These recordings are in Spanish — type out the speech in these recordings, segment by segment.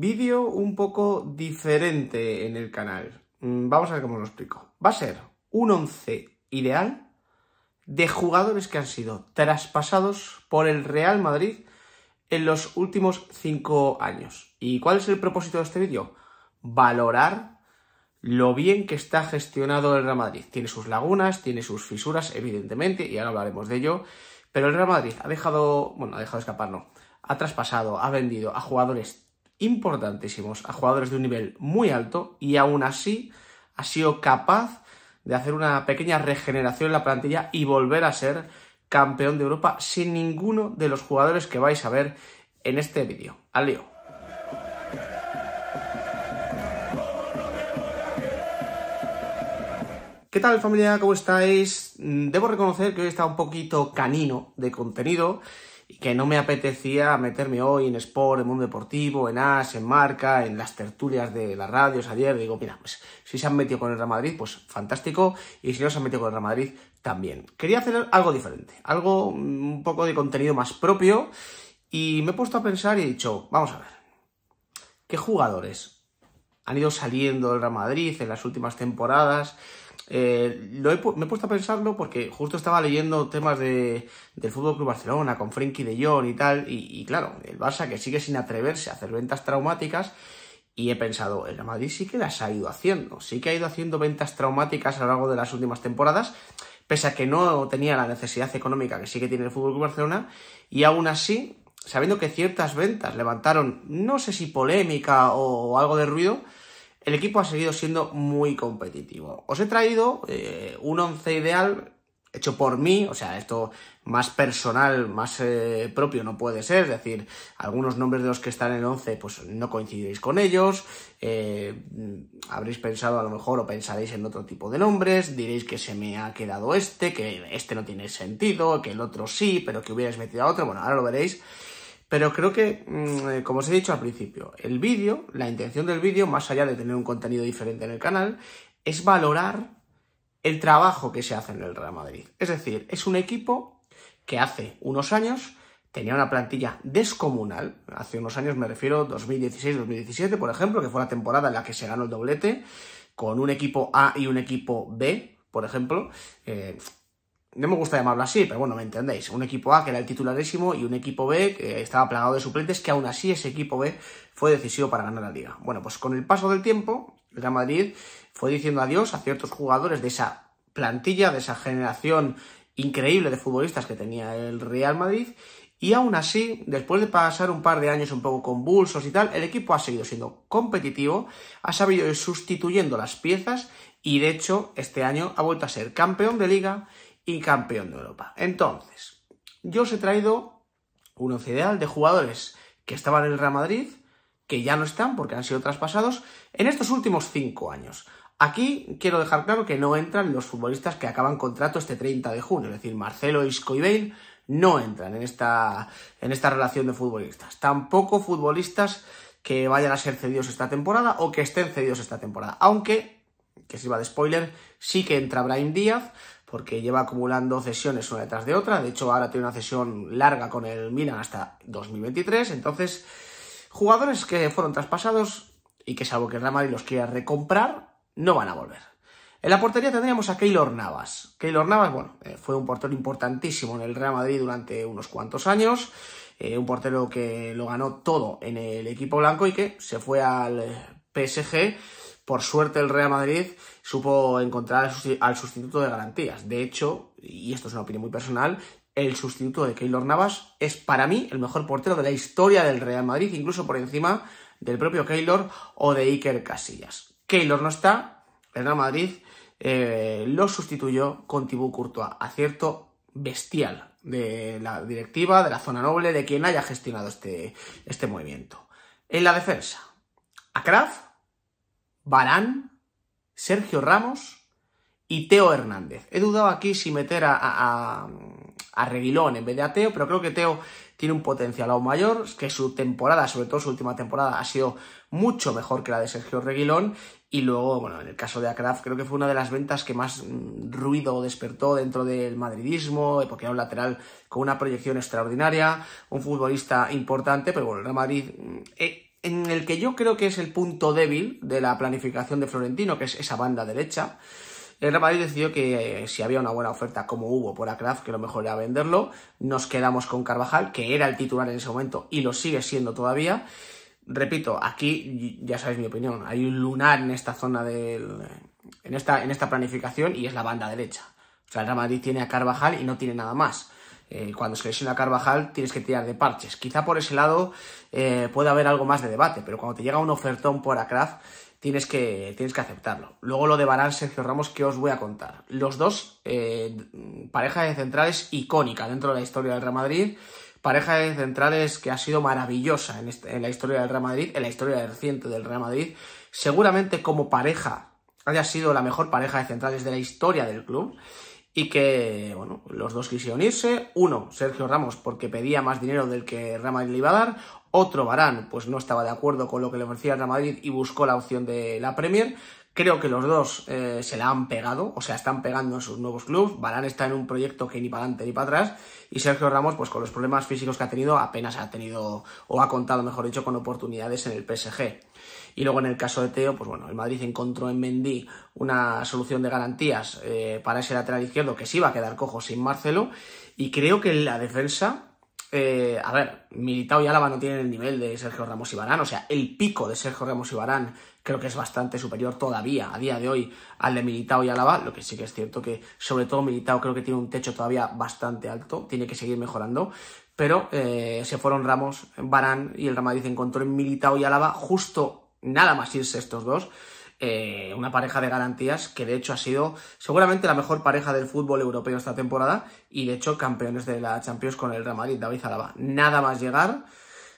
vídeo un poco diferente en el canal. Mm, vamos a ver cómo lo explico. Va a ser un 11 ideal de jugadores que han sido traspasados por el Real Madrid en los últimos 5 años. ¿Y cuál es el propósito de este vídeo? Valorar lo bien que está gestionado el Real Madrid. Tiene sus lagunas, tiene sus fisuras, evidentemente, y ahora hablaremos de ello. Pero el Real Madrid ha dejado, bueno, ha dejado escapar, no. Ha traspasado, ha vendido a jugadores importantísimos, a jugadores de un nivel muy alto y aún así ha sido capaz de hacer una pequeña regeneración en la plantilla y volver a ser campeón de Europa sin ninguno de los jugadores que vais a ver en este vídeo. Al ¿Qué tal familia? ¿Cómo estáis? Debo reconocer que hoy está un poquito canino de contenido que no me apetecía meterme hoy en Sport, en Mundo Deportivo, en As, en Marca, en las tertulias de las radios ayer. Digo, mira, pues si se han metido con el Real Madrid, pues fantástico. Y si no se han metido con el Real Madrid, también. Quería hacer algo diferente, algo mm, un poco de contenido más propio. Y me he puesto a pensar y he dicho, vamos a ver, ¿qué jugadores han ido saliendo del Real Madrid en las últimas temporadas? Eh, lo he, me he puesto a pensarlo porque justo estaba leyendo temas de, del Fútbol Club Barcelona con Frenkie de Jong y tal, y, claro, el Barça que sigue sin atreverse a hacer ventas traumáticas. Y he pensado, el Madrid sí que las ha ido haciendo, sí que ha ido haciendo ventas traumáticas a lo largo de las últimas temporadas, pese a que no tenía la necesidad económica que sí que tiene el Fútbol Club Barcelona, y aún así, sabiendo que ciertas ventas levantaron, no sé si polémica o algo de ruido, el equipo ha seguido siendo muy competitivo. Os he traído eh, un once ideal hecho por mí, o sea, esto más personal, más eh, propio no puede ser, es decir, algunos nombres de los que están en el 11 pues no coincidiréis con ellos, eh, habréis pensado a lo mejor o pensaréis en otro tipo de nombres, diréis que se me ha quedado este, que este no tiene sentido, que el otro sí, pero que hubierais metido a otro, bueno, ahora lo veréis. Pero creo que, mm, eh, como os he dicho al principio, el vídeo, la intención del vídeo, más allá de tener un contenido diferente en el canal, es valorar el trabajo que se hace en el Real Madrid. Es decir, es un equipo que hace unos años tenía una plantilla descomunal. Hace unos años me refiero 2016-2017, por ejemplo, que fue la temporada en la que se ganó el doblete, con un equipo A y un equipo B, por ejemplo. Eh, no me gusta llamarlo así, pero bueno, me entendéis. Un equipo A que era el titularísimo y un equipo B que estaba plagado de suplentes, que aún así ese equipo B fue decisivo para ganar la liga. Bueno, pues con el paso del tiempo, el Real Madrid fue diciendo adiós a ciertos jugadores de esa plantilla, de esa generación increíble de futbolistas que tenía el Real Madrid. Y aún así, después de pasar un par de años un poco convulsos y tal, el equipo ha seguido siendo competitivo, ha sabido ir sustituyendo las piezas y de hecho este año ha vuelto a ser campeón de liga y campeón de Europa. Entonces, yo os he traído un once ideal de jugadores que estaban en el Real Madrid, que ya no están porque han sido traspasados en estos últimos cinco años. Aquí quiero dejar claro que no entran los futbolistas que acaban contrato este 30 de junio, es decir, Marcelo, Isco y Bale no entran en esta, en esta relación de futbolistas. Tampoco futbolistas que vayan a ser cedidos esta temporada o que estén cedidos esta temporada. Aunque, que sirva de spoiler, sí que entra Brian Díaz, porque lleva acumulando cesiones una detrás de otra. De hecho, ahora tiene una cesión larga con el Milan hasta 2023. Entonces, jugadores que fueron traspasados y que salvo que el Real Madrid los quiera recomprar, no van a volver. En la portería tendríamos a Keylor Navas. Keylor Navas, bueno, eh, fue un portero importantísimo en el Real Madrid durante unos cuantos años. Eh, un portero que lo ganó todo en el equipo blanco y que se fue al PSG por suerte el Real Madrid supo encontrar al sustituto de garantías. De hecho, y esto es una opinión muy personal, el sustituto de Keylor Navas es para mí el mejor portero de la historia del Real Madrid, incluso por encima del propio Keylor o de Iker Casillas. Keylor no está, el Real Madrid eh, lo sustituyó con Thibaut Courtois, acierto bestial de la directiva, de la zona noble, de quien haya gestionado este, este movimiento. En la defensa, a Barán, Sergio Ramos y Teo Hernández. He dudado aquí si meter a, Reguilón en vez de a Teo, pero creo que Teo tiene un potencial aún mayor, que su temporada, sobre todo su última temporada, ha sido mucho mejor que la de Sergio Reguilón. Y luego, bueno, en el caso de Akraf, creo que fue una de las ventas que más mm, ruido despertó dentro del madridismo, eh, porque era un lateral con una proyección extraordinaria, un futbolista importante, pero bueno, el Real Madrid mm, eh, en el que yo creo que es el punto débil de la planificación de Florentino, que es esa banda derecha. El Real Madrid decidió que eh, si había una buena oferta como hubo por Akraf, que lo mejor era venderlo, nos quedamos con Carvajal, que era el titular en ese momento y lo sigue siendo todavía. Repito, aquí ya sabéis mi opinión, hay un lunar en esta zona del, en esta, en esta planificación y es la banda derecha. O sea, el Real Madrid tiene a Carvajal y no tiene nada más. Eh, cuando se lesiona Carvajal tienes que tirar de parches. Quizá por ese lado Puede eh, pueda haber algo más de debate, pero cuando te llega un ofertón por Akraf, tienes que, tienes que aceptarlo. Luego lo de Barán, Sergio Ramos, que os voy a contar. Los dos, eh, pareja de centrales icónica dentro de la historia del Real Madrid, pareja de centrales que ha sido maravillosa en, en la historia del Real Madrid, en la historia reciente del Real Madrid. Seguramente como pareja haya sido la mejor pareja de centrales de la historia del club y que, bueno, los dos quisieron irse. Uno, Sergio Ramos, porque pedía más dinero del que Real Madrid le iba a dar. Otro, Barán, pues no estaba de acuerdo con lo que le ofrecía Real Madrid y buscó la opción de la Premier. Creo que los dos eh, se la han pegado, o sea, están pegando en sus nuevos clubes. Barán está en un proyecto que ni para adelante ni para atrás. Y Sergio Ramos, pues con los problemas físicos que ha tenido, apenas ha tenido, o ha contado, mejor dicho, con oportunidades en el PSG. Y luego en el caso de Teo, pues bueno, el Madrid encontró en Mendy una solución de garantías eh, para ese lateral izquierdo que sí iba a quedar cojo sin Marcelo. Y creo que la defensa eh, a ver, Militao y Álava no tienen el nivel de Sergio Ramos y Barán, o sea, el pico de Sergio Ramos y Barán creo que es bastante superior todavía a día de hoy al de Militao y Álava, lo que sí que es cierto que sobre todo Militao creo que tiene un techo todavía bastante alto, tiene que seguir mejorando, pero eh, se fueron Ramos, Barán y el Real encontró en Militao y Álava justo nada más irse estos dos. Eh, una pareja de garantías que de hecho ha sido seguramente la mejor pareja del fútbol europeo esta temporada y de hecho campeones de la Champions con el Real Madrid, David Alaba. Nada más llegar,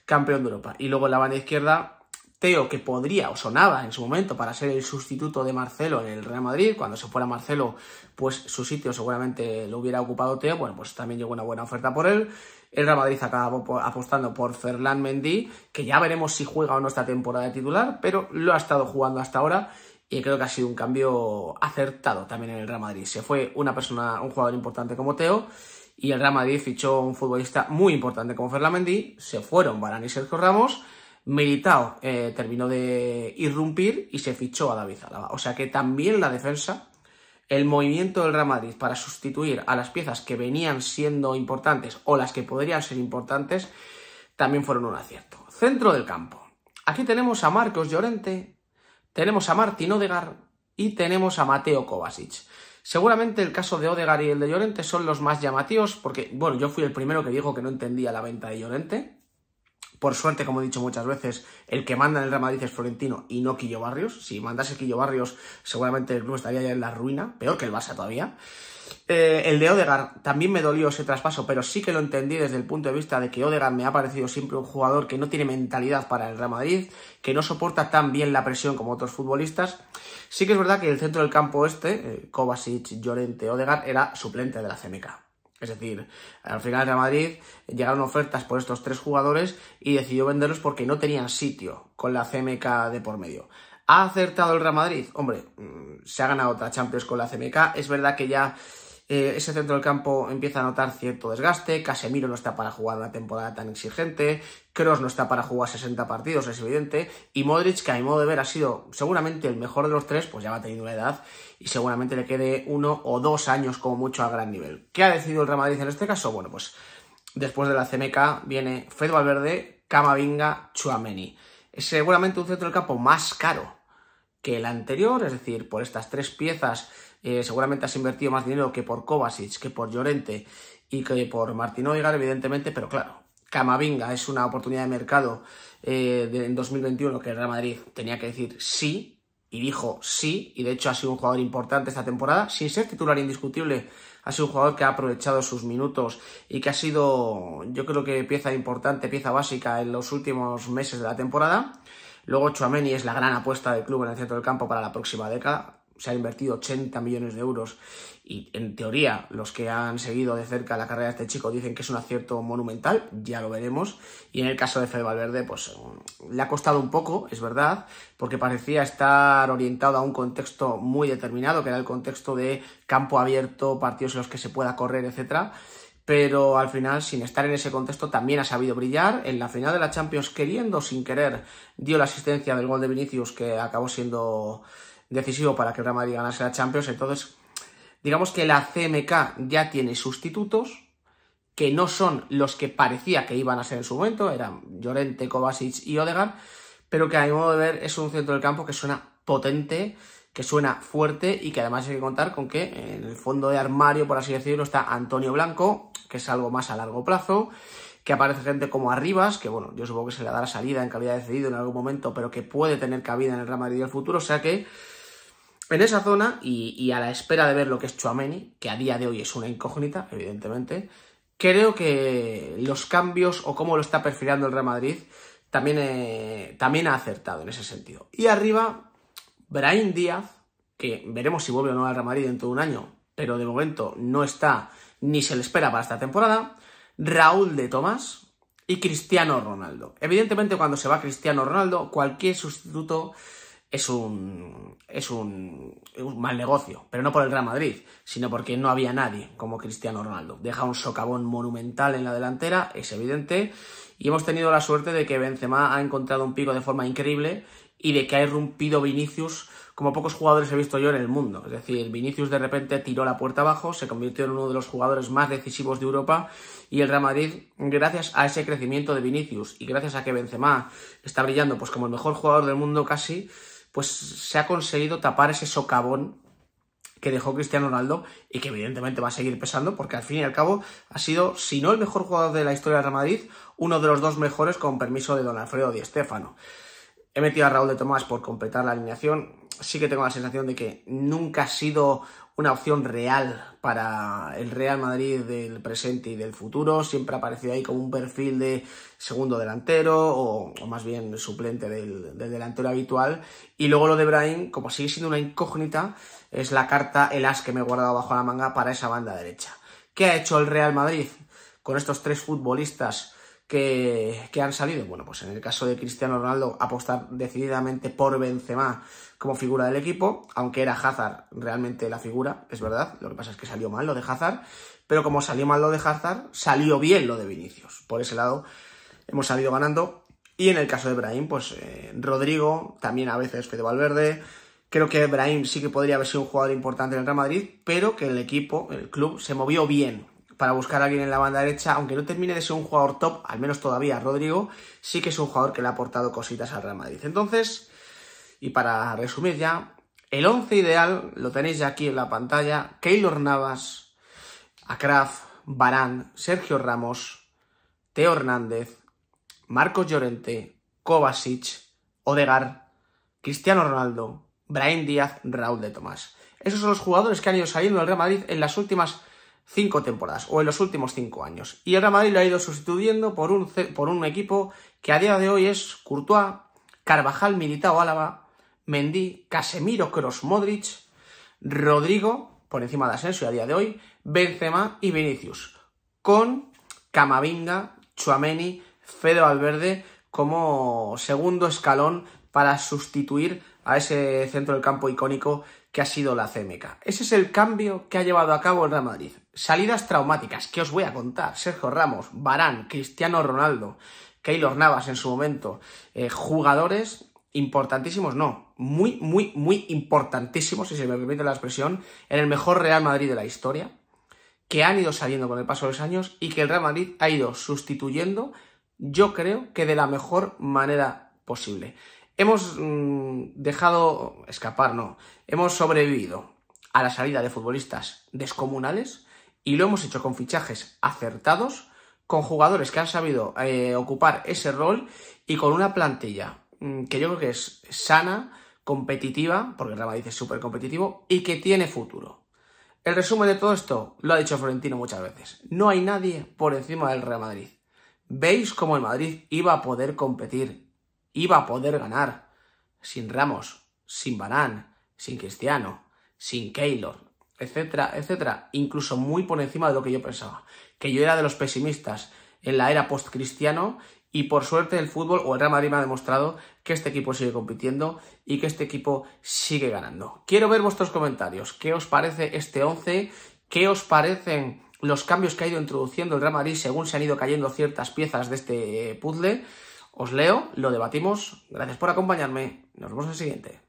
campeón de Europa. Y luego en la banda izquierda, Teo, que podría o sonaba en su momento para ser el sustituto de Marcelo en el Real Madrid. Cuando se fuera Marcelo, pues su sitio seguramente lo hubiera ocupado Teo. Bueno, pues también llegó una buena oferta por él. El Real Madrid acaba apostando por Ferland Mendy, que ya veremos si juega o no esta temporada de titular, pero lo ha estado jugando hasta ahora y creo que ha sido un cambio acertado también en el Real Madrid. Se fue una persona, un jugador importante como Teo y el Real Madrid fichó un futbolista muy importante como Ferland Mendy, se fueron Barán y Sergio Ramos. Militao eh, terminó de irrumpir y se fichó a David Alaba, O sea que también la defensa el movimiento del Real Madrid para sustituir a las piezas que venían siendo importantes o las que podrían ser importantes también fueron un acierto. Centro del campo. Aquí tenemos a Marcos Llorente, tenemos a Martín Odegar y tenemos a Mateo Kovacic. Seguramente el caso de Odegar y el de Llorente son los más llamativos porque, bueno, yo fui el primero que dijo que no entendía la venta de Llorente. Por suerte, como he dicho muchas veces, el que manda en el Real Madrid es Florentino y no Quillo Barrios. Si mandase Quillo Barrios, seguramente el club estaría ya en la ruina, peor que el Basa todavía. Eh, el de Odegar también me dolió ese traspaso, pero sí que lo entendí desde el punto de vista de que Odegar me ha parecido siempre un jugador que no tiene mentalidad para el Real Madrid, que no soporta tan bien la presión como otros futbolistas. Sí que es verdad que el centro del campo este, eh, Kovacic, Llorente, Odegar, era suplente de la CMK. Es decir, al final el Real Madrid llegaron ofertas por estos tres jugadores y decidió venderlos porque no tenían sitio con la CMK de por medio. ¿Ha acertado el Real Madrid? Hombre, mm, se ha ganado otra Champions con la CMK. Es verdad que ya eh, ese centro del campo empieza a notar cierto desgaste, Casemiro no está para jugar una temporada tan exigente, Kroos no está para jugar 60 partidos, es evidente, y Modric, que a mi modo de ver ha sido seguramente el mejor de los tres, pues ya va teniendo una edad y seguramente le quede uno o dos años como mucho a gran nivel. ¿Qué ha decidido el Real Madrid en este caso? Bueno, pues después de la CMK viene Fred Valverde, Camavinga, Chuameni. Es seguramente un centro del campo más caro que el anterior, es decir, por estas tres piezas eh, seguramente has invertido más dinero que por Kovacic, que por Llorente y que por Martín Oigar, evidentemente, pero claro, Camavinga es una oportunidad de mercado eh, en 2021 que el Real Madrid tenía que decir sí, y dijo sí, y de hecho ha sido un jugador importante esta temporada, sin ser titular indiscutible, ha sido un jugador que ha aprovechado sus minutos y que ha sido, yo creo que pieza importante, pieza básica en los últimos meses de la temporada. Luego Chuameni es la gran apuesta del club en el centro del campo para la próxima década se ha invertido 80 millones de euros y en teoría los que han seguido de cerca la carrera de este chico dicen que es un acierto monumental, ya lo veremos. Y en el caso de Fede Valverde, pues mm, le ha costado un poco, es verdad, porque parecía estar orientado a un contexto muy determinado, que era el contexto de campo abierto, partidos en los que se pueda correr, etcétera pero al final, sin estar en ese contexto, también ha sabido brillar. En la final de la Champions, queriendo sin querer, dio la asistencia del gol de Vinicius, que acabó siendo decisivo para que el Real Madrid ganase la Champions. Entonces, digamos que la CMK ya tiene sustitutos que no son los que parecía que iban a ser en su momento, eran Llorente, Kovacic y Odegaard, pero que a mi modo de ver es un centro del campo que suena potente, que suena fuerte y que además hay que contar con que en el fondo de armario, por así decirlo, está Antonio Blanco, que es algo más a largo plazo, que aparece gente como Arribas, que bueno, yo supongo que se le dará salida en calidad de cedido en algún momento, pero que puede tener cabida en el Real Madrid del futuro, o sea que en esa zona y, a la espera de ver lo que es Chuameni, que a día de hoy es una incógnita, evidentemente, creo que los cambios o cómo lo está perfilando el Real Madrid también, eh, también ha acertado en ese sentido. Y arriba, Brain Díaz, que veremos si vuelve o no al Real Madrid dentro de un año, pero de momento no está ni se le espera para esta temporada. Raúl de Tomás, y Cristiano Ronaldo. Evidentemente, cuando se va Cristiano Ronaldo, cualquier sustituto es un, es un, mal negocio, pero no por el Real Madrid, sino porque no había nadie como Cristiano Ronaldo. Deja un socavón monumental en la delantera, es evidente, y hemos tenido la suerte de que Benzema ha encontrado un pico de forma increíble y de que ha irrumpido Vinicius como pocos jugadores he visto yo en el mundo. Es decir, Vinicius de repente tiró la puerta abajo, se convirtió en uno de los jugadores más decisivos de Europa y el Real Madrid, gracias a ese crecimiento de Vinicius y gracias a que Benzema está brillando pues como el mejor jugador del mundo casi, pues se ha conseguido tapar ese socavón que dejó Cristiano Ronaldo y que evidentemente va a seguir pesando porque al fin y al cabo ha sido, si no el mejor jugador de la historia de Real Madrid, uno de los dos mejores con permiso de Don Alfredo Di Estefano He metido a Raúl de Tomás por completar la alineación, sí que tengo la sensación de que nunca ha sido una opción real para el Real Madrid del presente y del futuro. Siempre ha aparecido ahí como un perfil de segundo delantero o, más bien suplente del, delantero habitual. Y luego lo de Brian, como sigue siendo una incógnita, es la carta, el as que me he guardado bajo la manga para esa banda derecha. ¿Qué ha hecho el Real Madrid con estos tres futbolistas? que, han salido. Bueno, pues en el caso de Cristiano Ronaldo, apostar decididamente por Benzema como figura del equipo, aunque era Hazard realmente la figura, es verdad, lo que pasa es que salió mal lo de Hazard, pero como salió mal lo de Hazard, salió bien lo de Vinicius. Por ese lado hemos salido ganando. Y en el caso de Brahim, pues eh, Rodrigo, también a veces Fede Valverde. Creo que Brahim sí que podría haber sido un jugador importante en el Real Madrid, pero que el equipo, el club, se movió bien para buscar a alguien en la banda derecha, aunque no termine de ser un jugador top, al menos todavía Rodrigo, sí que es un jugador que le ha aportado cositas al Real Madrid. Entonces, y para resumir ya, el 11 ideal lo tenéis ya aquí en la pantalla, Keylor Navas, Akraf, Barán, Sergio Ramos, Teo Hernández, Marcos Llorente, Kovacic, Odegar, Cristiano Ronaldo, Brian Díaz, Raúl de Tomás. Esos son los jugadores que han ido saliendo al Real Madrid en las últimas cinco temporadas o en los últimos cinco años. Y el Real Madrid lo ha ido sustituyendo por un, por un equipo que a día de hoy es Courtois, Carvajal, Militao, Álava, Mendy, Casemiro, Kroos, Modric, Rodrigo, por encima de Asensio a día de hoy, Benzema y Vinicius, con Camavinga, Chuameni, Fede Valverde como segundo escalón para sustituir a ese centro del campo icónico que ha sido la CMK. Ese es el cambio que ha llevado a cabo el Real Madrid. Salidas traumáticas, ¿qué os voy a contar? Sergio Ramos, Barán, Cristiano Ronaldo, Keylor Navas en su momento, eh, jugadores importantísimos, no, muy, muy, muy importantísimos, si se me permite la expresión, en el mejor Real Madrid de la historia, que han ido saliendo con el paso de los años y que el Real Madrid ha ido sustituyendo, yo creo que de la mejor manera posible. Hemos mm, dejado escapar, no, hemos sobrevivido a la salida de futbolistas descomunales, y lo hemos hecho con fichajes acertados, con jugadores que han sabido eh, ocupar ese rol y con una plantilla mm, que yo creo que es sana, competitiva, porque el Real Madrid es súper competitivo y que tiene futuro. El resumen de todo esto lo ha dicho Florentino muchas veces. No hay nadie por encima del Real Madrid. Veis cómo el Madrid iba a poder competir, iba a poder ganar, sin Ramos, sin Barán, sin Cristiano, sin Keylor, etcétera, etcétera, incluso muy por encima de lo que yo pensaba, que yo era de los pesimistas en la era post-cristiano y por suerte el fútbol o el Real Madrid me ha demostrado que este equipo sigue compitiendo y que este equipo sigue ganando. Quiero ver vuestros comentarios, qué os parece este 11, qué os parecen los cambios que ha ido introduciendo el Real Madrid según se han ido cayendo ciertas piezas de este puzzle. Os leo, lo debatimos. Gracias por acompañarme. Nos vemos en el siguiente.